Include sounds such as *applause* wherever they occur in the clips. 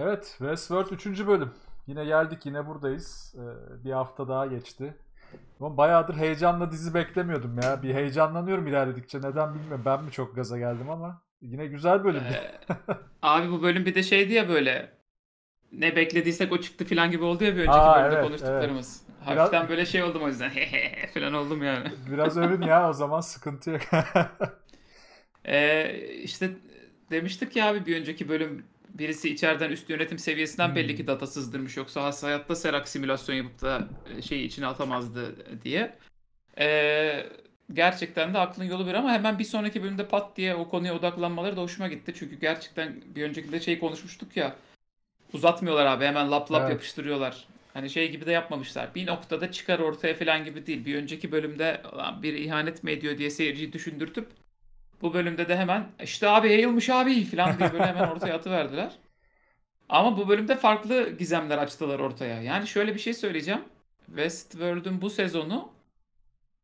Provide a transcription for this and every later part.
Evet, Westworld 3. bölüm. Yine geldik, yine buradayız. Ee, bir hafta daha geçti. Ama bayağıdır heyecanla dizi beklemiyordum ya. Bir heyecanlanıyorum ilerledikçe. Neden bilmiyorum. Ben mi çok gaza geldim ama yine güzel bölüm. Ee, abi bu bölüm bir de şeydi ya böyle ne beklediysek o çıktı falan gibi oldu ya bir önceki Aa, bölümde evet, konuştuklarımız. Evet. Hafiften Biraz... böyle şey oldum o yüzden. *laughs* falan oldum yani. Biraz övün ya o zaman sıkıntı yok. *laughs* ee, işte demiştik ya abi bir önceki bölüm birisi içeriden üst yönetim seviyesinden belli ki hmm. data sızdırmış yoksa hayatta Serak simülasyon yapıp da e, şeyi içine atamazdı e, diye. Ee, gerçekten de aklın yolu bir ama hemen bir sonraki bölümde pat diye o konuya odaklanmaları da hoşuma gitti. Çünkü gerçekten bir önceki de şey konuşmuştuk ya uzatmıyorlar abi hemen lap lap evet. yapıştırıyorlar. Hani şey gibi de yapmamışlar. Bir noktada çıkar ortaya falan gibi değil. Bir önceki bölümde bir ihanet mi ediyor diye seyirciyi düşündürtüp bu bölümde de hemen işte abi yayılmış abi falan diye böyle hemen ortaya atıverdiler. Ama bu bölümde farklı gizemler açtılar ortaya. Yani şöyle bir şey söyleyeceğim. Westworld'un bu sezonu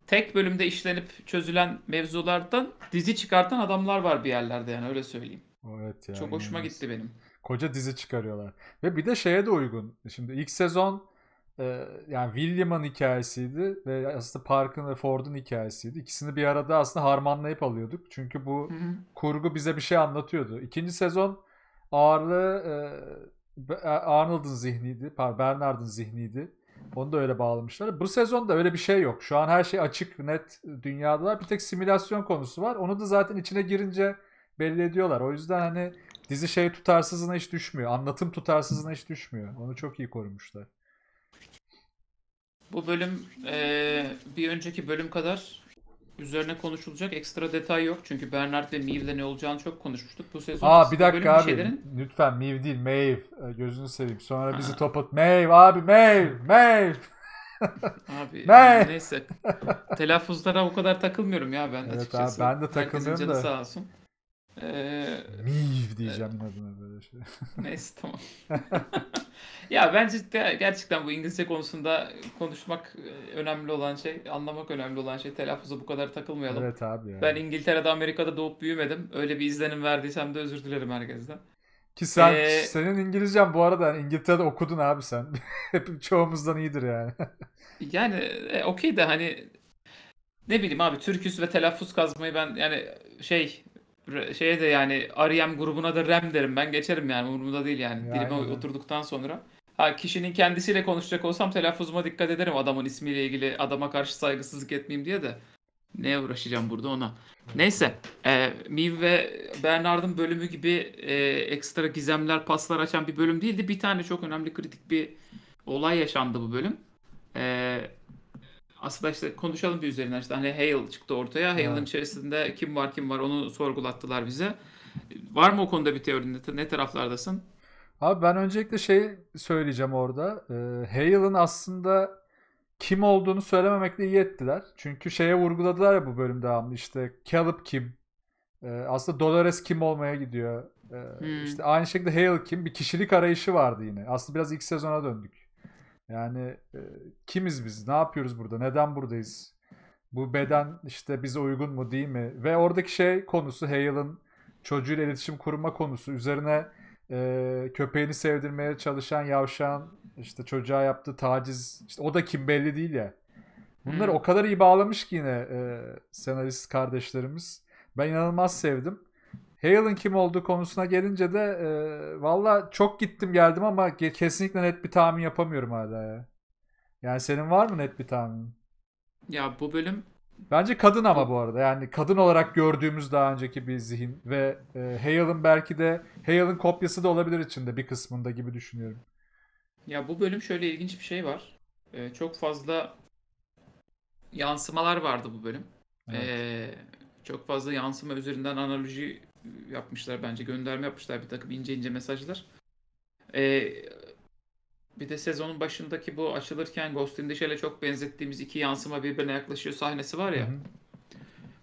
tek bölümde işlenip çözülen mevzulardan dizi çıkartan adamlar var bir yerlerde yani öyle söyleyeyim. Evet ya. Çok hoşuma inanılmaz. gitti benim. Koca dizi çıkarıyorlar. Ve bir de şeye de uygun. Şimdi ilk sezon yani William'ın hikayesiydi ve aslında Park'ın ve Ford'un hikayesiydi. İkisini bir arada aslında harmanlayıp alıyorduk. Çünkü bu Hı-hı. kurgu bize bir şey anlatıyordu. İkinci sezon ağırlığı e, Arnold'un zihniydi. Pardon Bernard'ın zihniydi. Onu da öyle bağlamışlar. Bu sezonda öyle bir şey yok. Şu an her şey açık, net dünyadalar. Bir tek simülasyon konusu var. Onu da zaten içine girince belli ediyorlar. O yüzden hani dizi şey tutarsızına hiç düşmüyor. Anlatım tutarsızına hiç düşmüyor. Onu çok iyi korumuşlar. Bu bölüm e, bir önceki bölüm kadar üzerine konuşulacak ekstra detay yok. Çünkü Bernard ve Maeve'le ne olacağını çok konuşmuştuk. Bu sezon Aa bir dakika abi. Şeylerin... Lütfen Miv değil Maeve. Gözünü seveyim. Sonra bizi topat. Maeve abi Maeve. Maeve. *laughs* Abi ne? *laughs* neyse. Telaffuzlara o kadar takılmıyorum ya ben evet, açıkçası. Abi, ben de takılmıyorum da. sağ olsun. Ee, Miv e, diyeceğim evet. adına böyle şey. *laughs* Neyse tamam. *laughs* ya bence gerçekten bu İngilizce konusunda konuşmak e, önemli olan şey, anlamak önemli olan şey. Telaffuza bu kadar takılmayalım. Evet abi. Yani. Ben İngiltere'de, Amerika'da doğup büyümedim. Öyle bir izlenim verdiysem de özür dilerim herkesten. Ki sen ee, senin İngilizcen bu arada yani İngiltere'de okudun abi sen. *laughs* Hep çoğumuzdan iyidir yani. yani e, okey de hani ne bileyim abi Türküs ve telaffuz kazmayı ben yani şey şeye de yani R.E.M grubuna da rem derim ben geçerim yani umurumda değil yani ya dilime aynen. oturduktan sonra. Ha kişinin kendisiyle konuşacak olsam telaffuzuma dikkat ederim adamın ismiyle ilgili adama karşı saygısızlık etmeyeyim diye de. ne uğraşacağım burada ona. Neyse. E, Miv ve Bernard'ın bölümü gibi e, ekstra gizemler paslar açan bir bölüm değildi. Bir tane çok önemli kritik bir olay yaşandı bu bölüm aslında işte konuşalım bir üzerinden işte hani Hale çıktı ortaya. Hale'ın içerisinde kim var kim var onu sorgulattılar bize. Var mı o konuda bir teorin? Ne taraflardasın? Abi ben öncelikle şey söyleyeceğim orada. Ee, Hale'ın aslında kim olduğunu söylememekle iyi ettiler. Çünkü şeye vurguladılar ya bu bölüm devamlı işte Caleb kim? Ee, aslında Dolores kim olmaya gidiyor. Ee, hmm. İşte aynı şekilde Hale kim? Bir kişilik arayışı vardı yine. Aslında biraz ilk sezona döndük. Yani e, kimiz biz? Ne yapıyoruz burada? Neden buradayız? Bu beden işte bize uygun mu değil mi? Ve oradaki şey konusu Hale'ın çocuğuyla iletişim kurma konusu. Üzerine e, köpeğini sevdirmeye çalışan yavşan işte çocuğa yaptığı taciz işte o da kim belli değil ya. Bunları hmm. o kadar iyi bağlamış ki yine e, senarist kardeşlerimiz. Ben inanılmaz sevdim. Hale'ın kim olduğu konusuna gelince de e, valla çok gittim geldim ama kesinlikle net bir tahmin yapamıyorum hala ya. Yani senin var mı net bir tahmin? Ya bu bölüm Bence kadın ama bu arada. Yani kadın olarak gördüğümüz daha önceki bir zihin ve e, Hale'ın belki de Hale'ın kopyası da olabilir içinde bir kısmında gibi düşünüyorum. Ya bu bölüm şöyle ilginç bir şey var. Ee, çok fazla yansımalar vardı bu bölüm. Evet. Ee, çok fazla yansıma üzerinden analoji yapmışlar bence. Gönderme yapmışlar bir takım ince ince mesajlar. Ee, bir de sezonun başındaki bu açılırken Ghost in the Shell'e çok benzettiğimiz iki yansıma birbirine yaklaşıyor sahnesi var ya. Hı hı.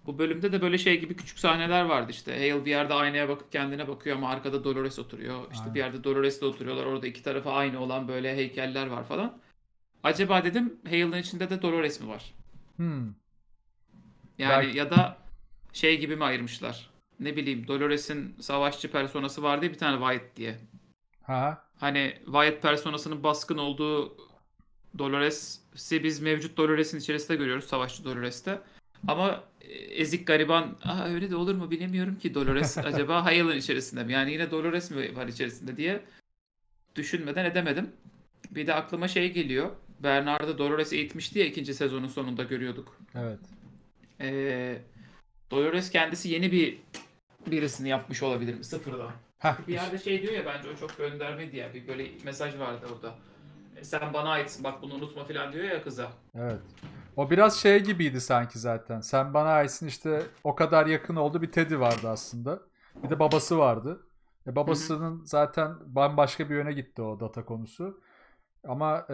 Bu bölümde de böyle şey gibi küçük sahneler vardı işte. Hale bir yerde aynaya bakıp kendine bakıyor ama arkada Dolores oturuyor. İşte Aynen. bir yerde Dolores de oturuyorlar. Orada iki tarafa aynı olan böyle heykeller var falan. Acaba dedim Hale'ın içinde de Dolores mi var? Hmm. Yani Belki... ya da şey gibi mi ayırmışlar? ne bileyim Dolores'in savaşçı personası vardı ya bir tane Wyatt diye. Ha. Hani Wyatt personasının baskın olduğu Dolores'i biz mevcut Dolores'in içerisinde görüyoruz savaşçı Dolores'te. Ama e, ezik gariban Aa, öyle de olur mu bilemiyorum ki Dolores *laughs* acaba hayalın içerisinde mi? Yani yine Dolores mi var içerisinde diye düşünmeden edemedim. Bir de aklıma şey geliyor. Bernard'ı Dolores eğitmişti diye ikinci sezonun sonunda görüyorduk. Evet. Ee, Dolores kendisi yeni bir birisini yapmış olabilirim sıfırdan. Heh. Bir yerde şey diyor ya bence o çok gönderme diye bir böyle mesaj vardı orada. E, sen bana aitsin bak bunu unutma falan diyor ya kıza. Evet. O biraz şey gibiydi sanki zaten. Sen bana aitsin işte o kadar yakın oldu bir Teddy vardı aslında. Bir de babası vardı. E babasının Hı-hı. zaten bambaşka bir yöne gitti o data konusu. Ama e,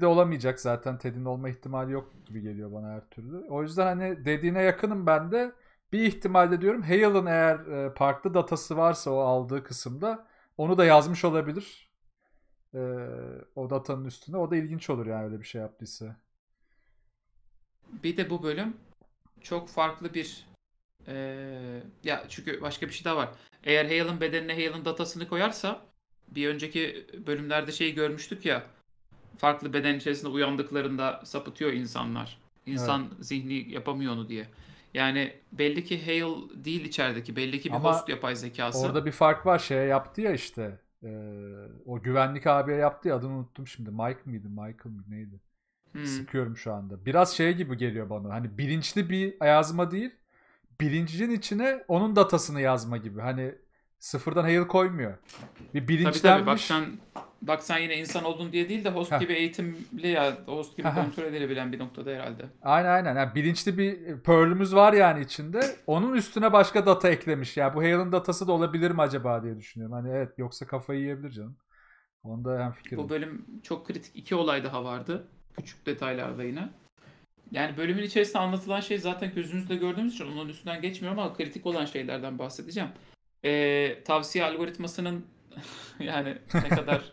de olamayacak zaten. Teddy'nin olma ihtimali yok gibi geliyor bana her türlü. O yüzden hani dediğine yakınım ben de. Bir ihtimalle diyorum Hale'ın eğer e, parkta datası varsa o aldığı kısımda onu da yazmış olabilir. E, o datanın üstüne. O da ilginç olur yani öyle bir şey yaptıysa. Bir de bu bölüm çok farklı bir e, ya çünkü başka bir şey daha var. Eğer Hale'ın bedenine Hale'ın datasını koyarsa bir önceki bölümlerde şeyi görmüştük ya farklı beden içerisinde uyandıklarında sapıtıyor insanlar. İnsan evet. zihni yapamıyor onu diye. Yani belli ki Hale değil içerideki. Belli ki bir Ama host yapay zekası. Orada bir fark var. Şeye yaptı ya işte. E, o güvenlik abiye yaptı ya adını unuttum şimdi. Mike miydi Michael mi Neydi? Hmm. Sıkıyorum şu anda. Biraz şey gibi geliyor bana. Hani bilinçli bir yazma değil. Bilincin içine onun datasını yazma gibi. Hani sıfırdan Hale koymuyor. Bir bilinçlenmiş. Tabii tabii. Bak sen Bak sen yine insan oldun diye değil de host gibi eğitimli ya host gibi kontrol edilebilen bir noktada herhalde. Aynen aynen. Yani bilinçli bir Perl'ümüz var yani içinde. Onun üstüne başka data eklemiş. Ya yani bu Hale'ın datası da olabilir mi acaba diye düşünüyorum. Hani evet yoksa kafayı yiyebilir canım. Onda hem fikir. Bu bölüm çok kritik iki olay daha vardı. Küçük detaylarda yine. Yani bölümün içerisinde anlatılan şey zaten gözünüzde gördüğümüz için onun üstünden geçmiyorum ama kritik olan şeylerden bahsedeceğim. Ee, tavsiye algoritmasının *laughs* yani ne kadar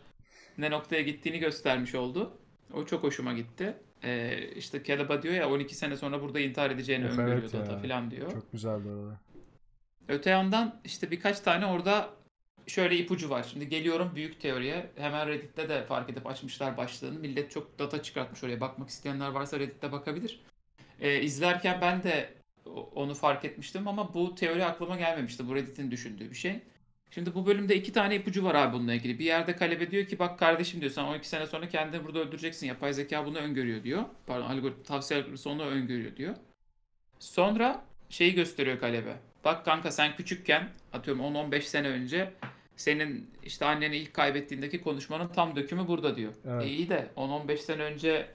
ne noktaya gittiğini göstermiş oldu. O çok hoşuma gitti. Ee, işte Kelaba diyor ya 12 sene sonra burada intihar edeceğini evet, öngörüyordu evet falan diyor. Çok güzeldi orada. Öte yandan işte birkaç tane orada şöyle ipucu var. Şimdi geliyorum büyük teoriye. Hemen Reddit'te de fark edip açmışlar başlığını. Millet çok data çıkartmış oraya. Bakmak isteyenler varsa Reddit'te bakabilir. Ee, izlerken ben de onu fark etmiştim ama bu teori aklıma gelmemişti. Bu Reddit'in düşündüğü bir şey. Şimdi bu bölümde iki tane ipucu var abi bununla ilgili. Bir yerde kalebe diyor ki bak kardeşim diyor sen 12 sene sonra kendini burada öldüreceksin. Yapay zeka bunu öngörüyor diyor. Pardon algoritma tavsiye algoritması onu öngörüyor diyor. Sonra şeyi gösteriyor kalebe. Bak kanka sen küçükken atıyorum 10-15 sene önce senin işte anneni ilk kaybettiğindeki konuşmanın tam dökümü burada diyor. E, evet. E iyi de 10-15 sene önce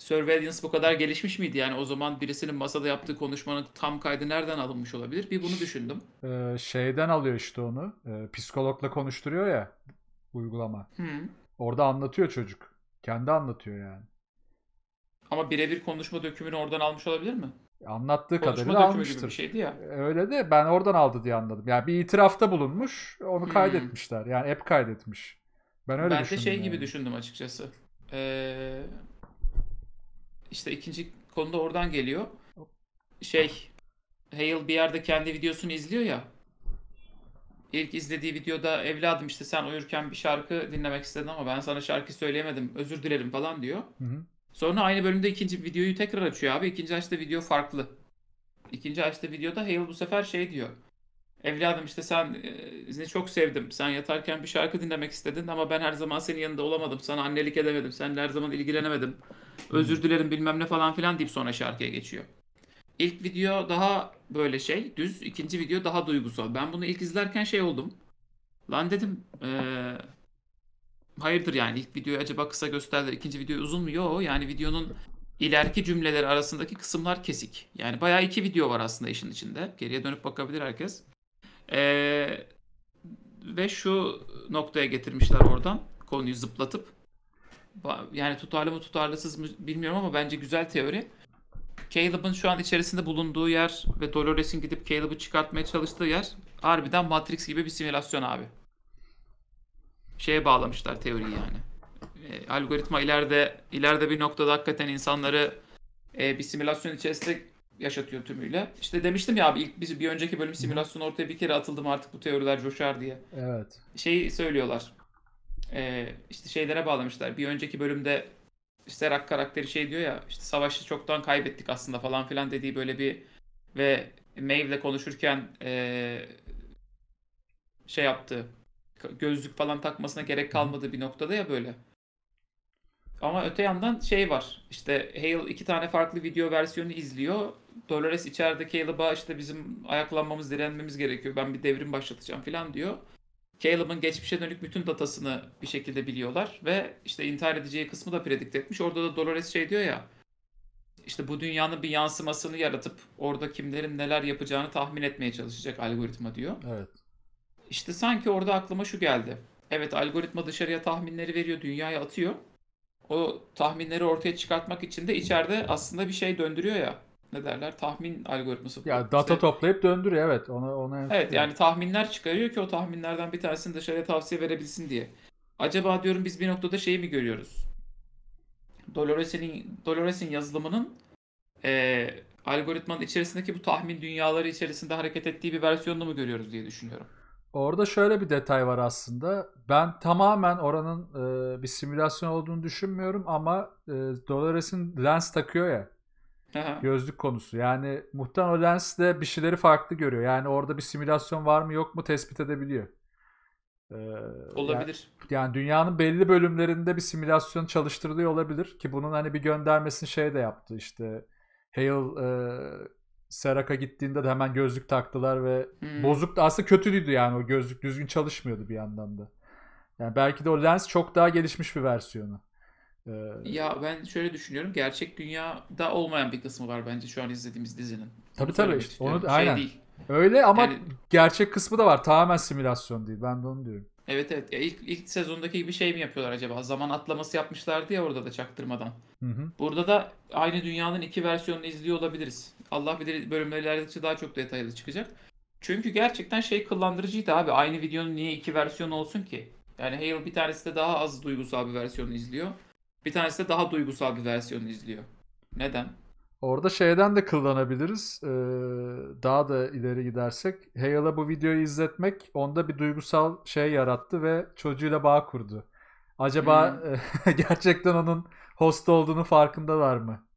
surveillance bu kadar gelişmiş miydi? Yani o zaman birisinin masada yaptığı konuşmanın tam kaydı nereden alınmış olabilir? Bir bunu düşündüm. Ee, şeyden alıyor işte onu. Ee, psikologla konuşturuyor ya uygulama. Hı. Orada anlatıyor çocuk. Kendi anlatıyor yani. Ama birebir konuşma dökümünü oradan almış olabilir mi? Anlattığı konuşma kadarıyla almıştır. Gibi bir şeydi ya. Ee, öyle de ben oradan aldı diye anladım. Yani bir itirafta bulunmuş, onu kaydetmişler. Yani app kaydetmiş. Ben öyle ben düşündüm. Ben de şey yani. gibi düşündüm açıkçası. Ee, işte ikinci konuda oradan geliyor. Şey Hale bir yerde kendi videosunu izliyor ya. İlk izlediği videoda evladım işte sen uyurken bir şarkı dinlemek istedim ama ben sana şarkı söyleyemedim. Özür dilerim falan diyor. Hı hı. Sonra aynı bölümde ikinci videoyu tekrar açıyor abi. İkinci açta video farklı. İkinci açta videoda Hale bu sefer şey diyor. Evladım işte sen e, seni çok sevdim. Sen yatarken bir şarkı dinlemek istedin ama ben her zaman senin yanında olamadım. Sana annelik edemedim. Seninle her zaman ilgilenemedim. Özür dilerim bilmem ne falan filan deyip sonra şarkıya geçiyor. İlk video daha böyle şey düz. ikinci video daha duygusal. Ben bunu ilk izlerken şey oldum. Lan dedim ee, hayırdır yani ilk videoyu acaba kısa gösterdiler. ikinci video uzun mu? Yo yani videonun ileriki cümleleri arasındaki kısımlar kesik. Yani bayağı iki video var aslında işin içinde. Geriye dönüp bakabilir herkes. Ee, ve şu noktaya getirmişler oradan konuyu zıplatıp. Yani tutarlı mı tutarlısız mı bilmiyorum ama bence güzel teori. Caleb'ın şu an içerisinde bulunduğu yer ve Dolores'in gidip Caleb'ı çıkartmaya çalıştığı yer harbiden Matrix gibi bir simülasyon abi. Şeye bağlamışlar teoriyi yani. E, algoritma ileride ileride bir noktada hakikaten insanları e, bir simülasyon içerisinde yaşatıyor tümüyle. İşte demiştim ya abi ilk biz bir önceki bölüm simülasyon ortaya bir kere atıldım artık bu teoriler coşar diye. Evet. Şey söylüyorlar. Ee, işte şeylere bağlamışlar. Bir önceki bölümde Serak karakteri şey diyor ya işte savaşı çoktan kaybettik aslında falan filan dediği böyle bir ve Maeve'le konuşurken ee, şey yaptı gözlük falan takmasına gerek kalmadı bir noktada ya böyle. Ama öte yandan şey var. İşte Hale iki tane farklı video versiyonu izliyor. Dolores içeride Caleb'a işte bizim ayaklanmamız, direnmemiz gerekiyor. Ben bir devrim başlatacağım falan diyor. Caleb'ın geçmişe dönük bütün datasını bir şekilde biliyorlar ve işte intihar edeceği kısmı da predikt etmiş. Orada da Dolores şey diyor ya İşte bu dünyanın bir yansımasını yaratıp orada kimlerin neler yapacağını tahmin etmeye çalışacak algoritma diyor. Evet. İşte sanki orada aklıma şu geldi. Evet algoritma dışarıya tahminleri veriyor, dünyaya atıyor o tahminleri ortaya çıkartmak için de içeride aslında bir şey döndürüyor ya. Ne derler? Tahmin algoritması. Ya data işte, toplayıp döndürüyor evet. Ona ona Evet yani tahminler çıkarıyor ki o tahminlerden bir tanesini dışarıya tavsiye verebilsin diye. Acaba diyorum biz bir noktada şeyi mi görüyoruz? Dolores'in Dolores'in yazılımının e, algoritmanın içerisindeki bu tahmin dünyaları içerisinde hareket ettiği bir versiyonunu mu görüyoruz diye düşünüyorum. Orada şöyle bir detay var aslında. Ben tamamen oranın e, bir simülasyon olduğunu düşünmüyorum ama e, Dolores'in lens takıyor ya. Gözlük konusu. Yani muhtemelen o de bir şeyleri farklı görüyor. Yani orada bir simülasyon var mı yok mu tespit edebiliyor. Ee, olabilir. Yani, yani dünyanın belli bölümlerinde bir simülasyon çalıştırılıyor olabilir ki bunun hani bir göndermesini şey de yaptı işte Hale e, Seraka gittiğinde de hemen gözlük taktılar ve hmm. bozuk da aslında kötüydü yani o gözlük düzgün çalışmıyordu bir yandan da. Yani belki de o lens çok daha gelişmiş bir versiyonu. Ee... Ya ben şöyle düşünüyorum. Gerçek dünyada olmayan bir kısmı var bence şu an izlediğimiz dizinin. Tabii tabii işte. Istiyorum. Onu şey aynen. değil. Öyle ama yani... gerçek kısmı da var. Tamamen simülasyon değil. Ben de onu diyorum. Evet evet. Ya ilk, ilk sezondaki gibi şey mi yapıyorlar acaba? Zaman atlaması yapmışlardı ya orada da çaktırmadan. Hı hı. Burada da aynı dünyanın iki versiyonunu izliyor olabiliriz. Allah bilir bölümlerde ilerledikçe daha çok detaylı çıkacak. Çünkü gerçekten şey kıllandırıcıydı abi. Aynı videonun niye iki versiyonu olsun ki? Yani Halo bir tanesi de daha az duygusal bir versiyonu izliyor. Bir tanesi de daha duygusal bir versiyonu izliyor. Neden? Orada şeyden de kullanabiliriz. Ee, daha da ileri gidersek. Hale'a bu videoyu izletmek onda bir duygusal şey yarattı ve çocuğuyla bağ kurdu. Acaba hmm. *laughs* gerçekten onun host olduğunu farkındalar mı?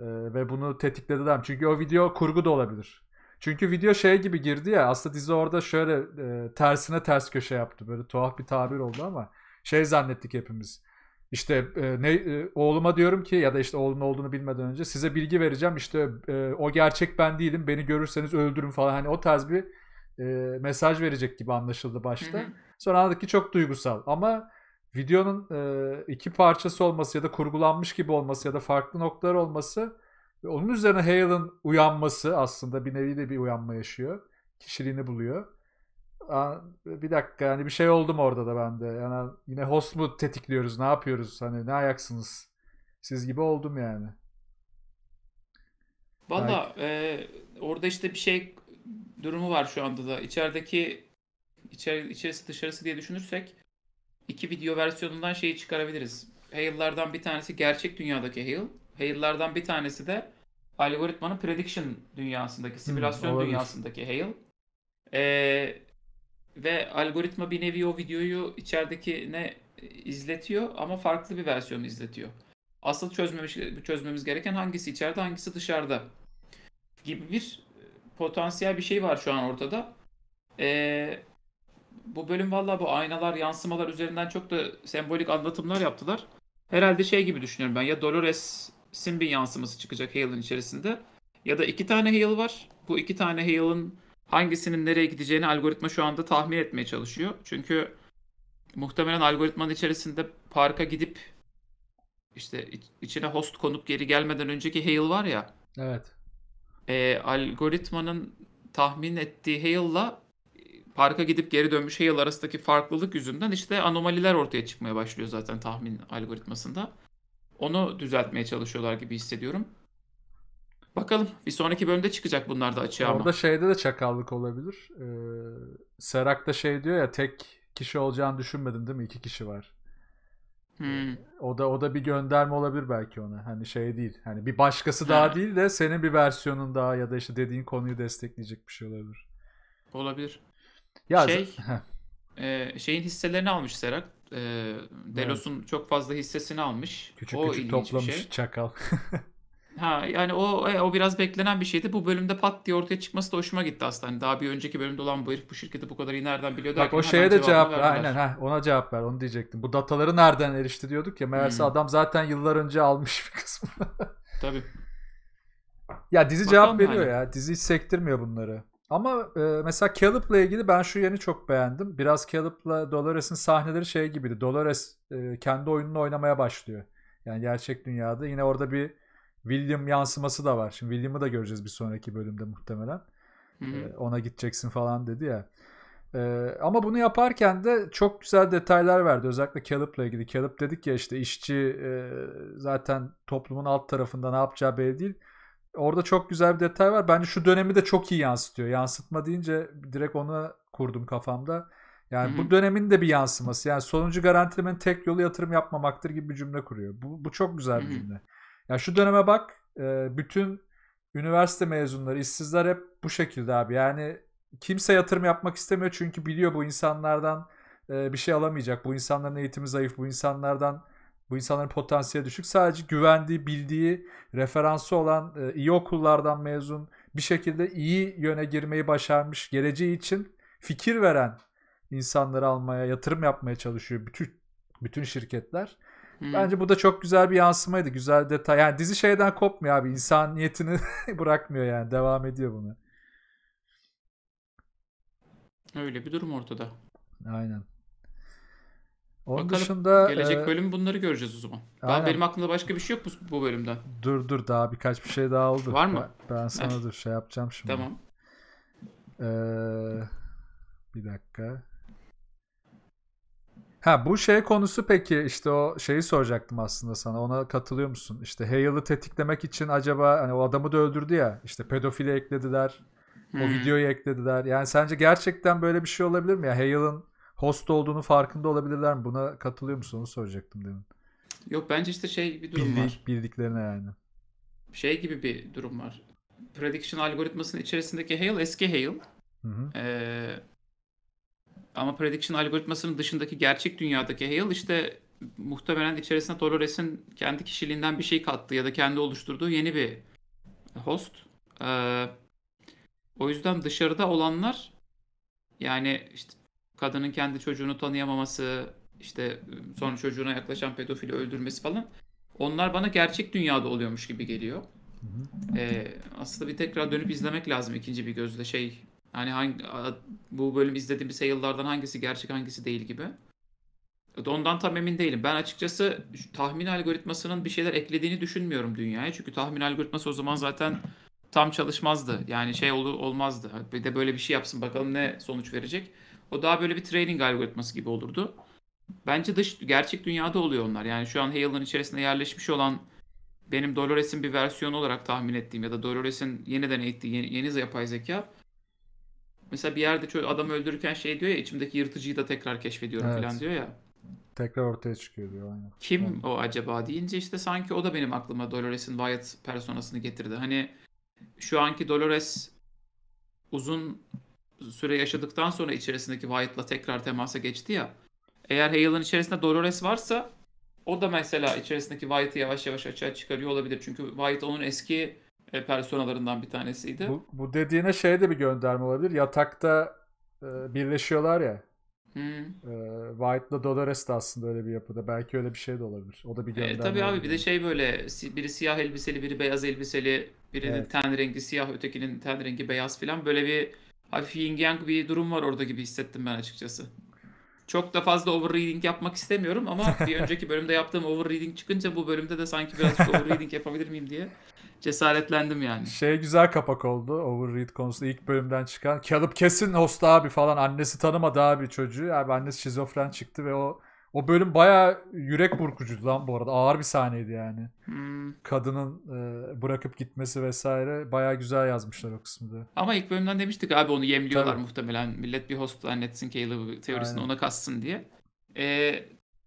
Ee, ve bunu tetikledi tetiklediler. Çünkü o video kurgu da olabilir. Çünkü video şey gibi girdi ya aslında dizi orada şöyle e, tersine ters köşe yaptı. Böyle tuhaf bir tabir oldu ama şey zannettik hepimiz. İşte e, ne e, oğluma diyorum ki ya da işte oğlumun olduğunu bilmeden önce size bilgi vereceğim. İşte e, o gerçek ben değilim. Beni görürseniz öldürün falan. Hani o tarz bir e, mesaj verecek gibi anlaşıldı başta. Hı hı. Sonra anladık ki çok duygusal. Ama videonun e, iki parçası olması ya da kurgulanmış gibi olması ya da farklı noktalar olması ve onun üzerine Hale'ın uyanması aslında bir nevi de bir uyanma yaşıyor. Kişiliğini buluyor. bir dakika yani bir şey oldu mu orada da bende? Yani yine host mu tetikliyoruz? Ne yapıyoruz? Hani ne ayaksınız? Siz gibi oldum yani. Valla e, orada işte bir şey durumu var şu anda da. İçerideki içer, içerisi dışarısı diye düşünürsek iki video versiyonundan şeyi çıkarabiliriz. Hale'lardan bir tanesi gerçek dünyadaki Hale. Hale'lardan bir tanesi de algoritmanın prediction dünyasındaki, hmm, simülasyon hmm, dünyasındaki Hale. Ee, ve algoritma bir nevi o videoyu içeridekine izletiyor ama farklı bir versiyonu izletiyor. Asıl çözmemiş, çözmemiz gereken hangisi içeride hangisi dışarıda gibi bir potansiyel bir şey var şu an ortada. Ee, bu bölüm valla bu aynalar, yansımalar üzerinden çok da sembolik anlatımlar yaptılar. Herhalde şey gibi düşünüyorum ben ya Dolores'in bir yansıması çıkacak Hale'ın içerisinde ya da iki tane Hale var. Bu iki tane Hale'ın hangisinin nereye gideceğini algoritma şu anda tahmin etmeye çalışıyor. Çünkü muhtemelen algoritmanın içerisinde parka gidip işte içine host konup geri gelmeden önceki Hale var ya. Evet. E, algoritmanın tahmin ettiği Hale'la parka gidip geri dönmüş Hale arasındaki farklılık yüzünden işte anomaliler ortaya çıkmaya başlıyor zaten tahmin algoritmasında. Onu düzeltmeye çalışıyorlar gibi hissediyorum. Bakalım bir sonraki bölümde çıkacak bunlar da açığa Orada ama. şeyde de çakallık olabilir. Ee, Serak da şey diyor ya tek kişi olacağını düşünmedin değil mi? İki kişi var. Ee, hmm. O da o da bir gönderme olabilir belki ona. Hani şey değil. Hani bir başkası ha. daha değil de senin bir versiyonun daha ya da işte dediğin konuyu destekleyecek bir şey olabilir. Olabilir. Ya Şey e, şeyin hisselerini almış Serak, E, Delos'un evet. çok fazla hissesini almış. Küçük o küçük toplamış şey. çakal. *laughs* ha yani o e, o biraz beklenen bir şeydi. Bu bölümde pat diye ortaya çıkması da hoşuma gitti aslında. Hani daha bir önceki bölümde olan bu herif bu şirketi bu kadar iyi nereden biliyor Bak o şeye de cevap ver. Aynen ha ona cevap ver. Onu diyecektim. Bu dataları nereden erişti diyorduk ya. Meğerse hmm. adam zaten yıllar önce almış bir *laughs* kısmını. Tabii. Ya dizi Bakalım cevap veriyor hani. ya. Dizi hiç sektirmiyor bunları. Ama e, mesela Caleb'la ilgili ben şu yeni çok beğendim. Biraz Caleb'la Dolores'in sahneleri şey gibiydi. Dolores e, kendi oyununu oynamaya başlıyor. Yani gerçek dünyada. Yine orada bir William yansıması da var. Şimdi William'ı da göreceğiz bir sonraki bölümde muhtemelen. E, ona gideceksin falan dedi ya. E, ama bunu yaparken de çok güzel detaylar verdi. Özellikle Caleb'la ilgili. Caleb dedik ya işte işçi e, zaten toplumun alt tarafında ne yapacağı belli değil orada çok güzel bir detay var. Bence şu dönemi de çok iyi yansıtıyor. Yansıtma deyince direkt onu kurdum kafamda. Yani bu dönemin de bir yansıması. Yani sonuncu garantilemenin tek yolu yatırım yapmamaktır gibi bir cümle kuruyor. Bu, bu çok güzel bir cümle. Ya şu döneme bak. E, bütün üniversite mezunları, işsizler hep bu şekilde abi. Yani kimse yatırım yapmak istemiyor çünkü biliyor bu insanlardan e, bir şey alamayacak. Bu insanların eğitimi zayıf. Bu insanlardan bu insanların potansiyeli düşük. Sadece güvendiği, bildiği, referansı olan e, iyi okullardan mezun, bir şekilde iyi yöne girmeyi başarmış, geleceği için fikir veren insanları almaya, yatırım yapmaya çalışıyor bütün bütün şirketler. Hmm. Bence bu da çok güzel bir yansımaydı. Güzel detay. Yani dizi şeyden kopmuyor abi. niyetini *laughs* bırakmıyor yani. Devam ediyor bunu. Öyle bir durum ortada. Aynen. Onun Bakalım dışında gelecek e, bölüm bunları göreceğiz o zaman. Aynen. Ben benim aklımda başka bir şey yok bu, bu bölümden. Dur dur daha birkaç bir şey daha oldu. Var mı? Ben, ben sana dur şey yapacağım şimdi. Tamam. Ee, bir dakika. Ha bu şey konusu peki işte o şeyi soracaktım aslında sana ona katılıyor musun? İşte Hale'ı tetiklemek için acaba hani o adamı da öldürdü ya işte pedofili eklediler. Hmm. O videoyu eklediler. Yani sence gerçekten böyle bir şey olabilir mi? Ya Hale'ın host olduğunu farkında olabilirler mi? Buna katılıyor musunuz soracaktım demin. Yok bence işte şey bir durum Bildi, var. Bildiklerine yani. Şey gibi bir durum var. Prediction algoritmasının içerisindeki Hail, eski Hail. Hı hı. Ee, ama prediction algoritmasının dışındaki gerçek dünyadaki Hail, işte muhtemelen içerisine Dolores'in kendi kişiliğinden bir şey kattı ya da kendi oluşturduğu yeni bir host. Ee, o yüzden dışarıda olanlar yani işte kadının kendi çocuğunu tanıyamaması, işte sonra çocuğuna yaklaşan pedofili öldürmesi falan. Onlar bana gerçek dünyada oluyormuş gibi geliyor. Ee, aslında bir tekrar dönüp izlemek lazım ikinci bir gözle şey. Hani hangi, bu bölüm izlediğim sayılardan hangisi gerçek hangisi değil gibi. E, ondan tam emin değilim. Ben açıkçası tahmin algoritmasının bir şeyler eklediğini düşünmüyorum dünyaya. Çünkü tahmin algoritması o zaman zaten tam çalışmazdı. Yani şey ol, olmazdı. Bir de böyle bir şey yapsın bakalım ne sonuç verecek. O daha böyle bir training algoritması gibi olurdu. Bence dış gerçek dünyada oluyor onlar. Yani şu an Hale'ın içerisinde yerleşmiş olan benim Dolores'in bir versiyonu olarak tahmin ettiğim ya da Dolores'in yeniden eğittiği yeni, yeni yapay zeka. Mesela bir yerde adam öldürürken şey diyor ya içimdeki yırtıcıyı da tekrar keşfediyorum evet. falan diyor ya. Tekrar ortaya çıkıyor diyor aynen. Kim aynen. o acaba deyince işte sanki o da benim aklıma Dolores'in Wyatt personasını getirdi. Hani şu anki Dolores uzun süre yaşadıktan sonra içerisindeki Wyatt'la tekrar temasa geçti ya. Eğer Hale'ın içerisinde Dolores varsa o da mesela içerisindeki Wyatt'ı yavaş yavaş açığa çıkarıyor olabilir. Çünkü Wyatt onun eski e, personalarından bir tanesiydi. Bu, bu dediğine şey de bir gönderme olabilir. Yatakta e, birleşiyorlar ya. Hmm. E, White'la Dolores de aslında öyle bir yapıda. Belki öyle bir şey de olabilir. O da bir e, gönderme. E, tabii abi bir de şey böyle biri siyah elbiseli, biri beyaz elbiseli, birinin evet. ten rengi siyah, ötekinin ten rengi beyaz filan böyle bir hafif yin yang bir durum var orada gibi hissettim ben açıkçası. Çok da fazla overreading yapmak istemiyorum ama *laughs* bir önceki bölümde yaptığım overreading çıkınca bu bölümde de sanki birazcık *laughs* overreading yapabilir miyim diye cesaretlendim yani. Şey güzel kapak oldu overread konusunda ilk bölümden çıkan. Kalıp kesin host abi falan annesi tanımadı abi çocuğu. Abi annesi şizofren çıktı ve o o bölüm baya yürek burkucuydu lan bu arada. Ağır bir sahneydi yani. Hmm. Kadının e, bırakıp gitmesi vesaire baya güzel yazmışlar o kısmı Ama ilk bölümden demiştik abi onu yemliyorlar Tabii. muhtemelen. Millet bir host zannetsin Caleb'ı teorisini Aynen. ona kassın diye. Ee,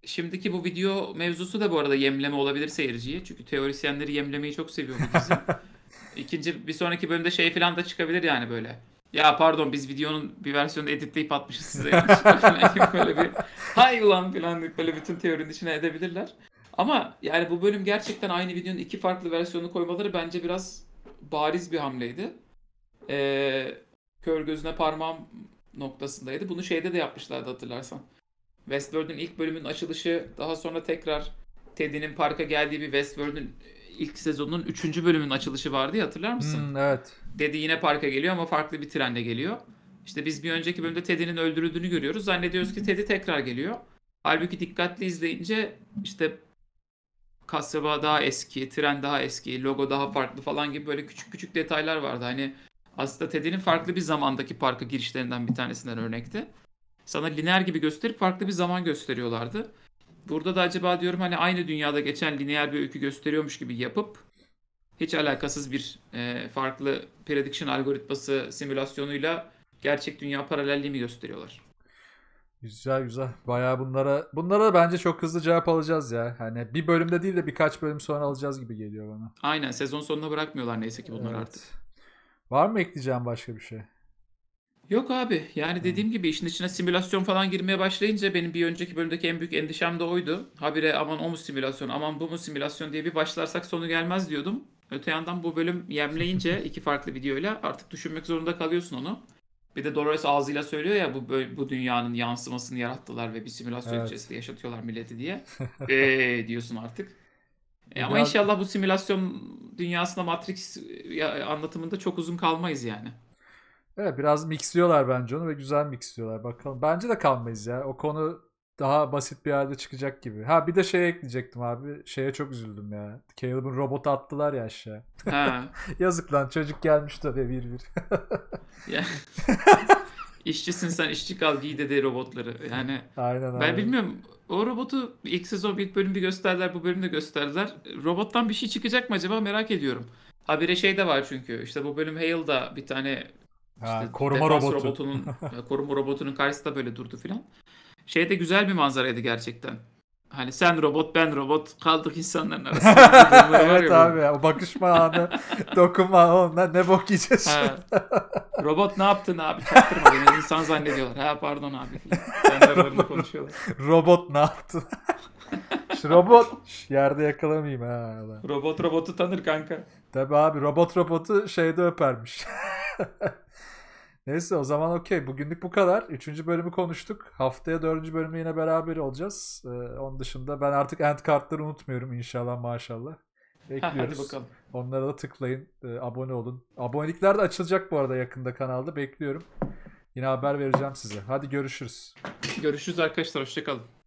şimdiki bu video mevzusu da bu arada yemleme olabilir seyirciye Çünkü teorisyenleri yemlemeyi çok seviyor bu dizi. *laughs* İkinci bir sonraki bölümde şey falan da çıkabilir yani böyle ya pardon biz videonun bir versiyonu editleyip atmışız size *laughs* böyle bir hay ulan falan böyle bütün teorinin içine edebilirler. Ama yani bu bölüm gerçekten aynı videonun iki farklı versiyonunu koymaları bence biraz bariz bir hamleydi. Ee, kör gözüne parmağım noktasındaydı. Bunu şeyde de yapmışlardı hatırlarsan. Westworld'ün ilk bölümün açılışı daha sonra tekrar Teddy'nin parka geldiği bir Westworld'ün ilk sezonun 3. bölümünün açılışı vardı ya hatırlar mısın? Hmm, evet. Dedi yine parka geliyor ama farklı bir trenle geliyor. İşte biz bir önceki bölümde Teddy'nin öldürüldüğünü görüyoruz. Zannediyoruz ki Teddy tekrar geliyor. Halbuki dikkatli izleyince işte kasaba daha eski, tren daha eski, logo daha farklı falan gibi böyle küçük küçük detaylar vardı. Hani aslında Teddy'nin farklı bir zamandaki parka girişlerinden bir tanesinden örnekti. Sana lineer gibi gösterip farklı bir zaman gösteriyorlardı. Burada da acaba diyorum hani aynı dünyada geçen lineer bir öykü gösteriyormuş gibi yapıp hiç alakasız bir e, farklı prediction algoritması simülasyonuyla gerçek dünya paralelliği mi gösteriyorlar? Güzel güzel. Bayağı bunlara bunlara da bence çok hızlı cevap alacağız ya. Hani bir bölümde değil de birkaç bölüm sonra alacağız gibi geliyor bana. Aynen sezon sonuna bırakmıyorlar neyse ki bunlar evet. artık. Var mı ekleyeceğim başka bir şey? Yok abi yani dediğim gibi işin içine simülasyon falan girmeye başlayınca benim bir önceki bölümdeki en büyük endişem de oydu. Habire aman o mu simülasyon aman bu mu simülasyon diye bir başlarsak sonu gelmez diyordum. Öte yandan bu bölüm yemleyince iki farklı videoyla artık düşünmek zorunda kalıyorsun onu. Bir de Dolores ağzıyla söylüyor ya bu bu dünyanın yansımasını yarattılar ve bir simülasyon evet. içerisinde yaşatıyorlar milleti diye. Eee *laughs* diyorsun artık. E ama inşallah bu simülasyon dünyasında Matrix e, anlatımında çok uzun kalmayız yani. Evet biraz mixliyorlar bence onu ve güzel mixliyorlar. Bakalım bence de kalmayız ya. O konu daha basit bir halde çıkacak gibi. Ha bir de şey ekleyecektim abi. Şeye çok üzüldüm ya. Caleb'ın robotu attılar ya aşağı. Ha. *laughs* Yazık lan çocuk gelmiş tabii bir bir. *laughs* İşçisin sen işçi kal giy dedi robotları. Yani aynen, ben aynen. bilmiyorum o robotu ilk sezon ilk bölümde gösterdiler bu bölümde gösterdiler. Robottan bir şey çıkacak mı acaba merak ediyorum. Habire şey de var çünkü işte bu bölüm Hale da bir tane Ha, koruma robotu. robotunun *laughs* e, koruma robotunun karşısında böyle durdu filan. Şeyde güzel bir manzaraydı gerçekten. Hani sen robot ben robot kaldık insanların arasında. *laughs* evet abi ya, o bakışma anı *laughs* dokunma ondan ne bok yiyeceğiz ha. Robot ne yaptın abi çaktırma beni insan zannediyorlar. Ha pardon abi. Kendi aralarında konuşuyorlar. Robot ne yaptın? Şu robot Şş, yerde yakalamayayım ha. Robot robotu tanır kanka. Tabi abi robot robotu şeyde öpermiş. Neyse o zaman okey. Bugünlük bu kadar. Üçüncü bölümü konuştuk. Haftaya dördüncü bölümü yine beraber olacağız. Ee, onun dışında ben artık end kartları unutmuyorum inşallah maşallah. *laughs* Bekliyoruz. Hadi bakalım. Onlara da tıklayın. Ee, abone olun. Abonelikler de açılacak bu arada yakında kanalda. Bekliyorum. Yine haber vereceğim size. Hadi görüşürüz. Görüşürüz arkadaşlar. Hoşçakalın.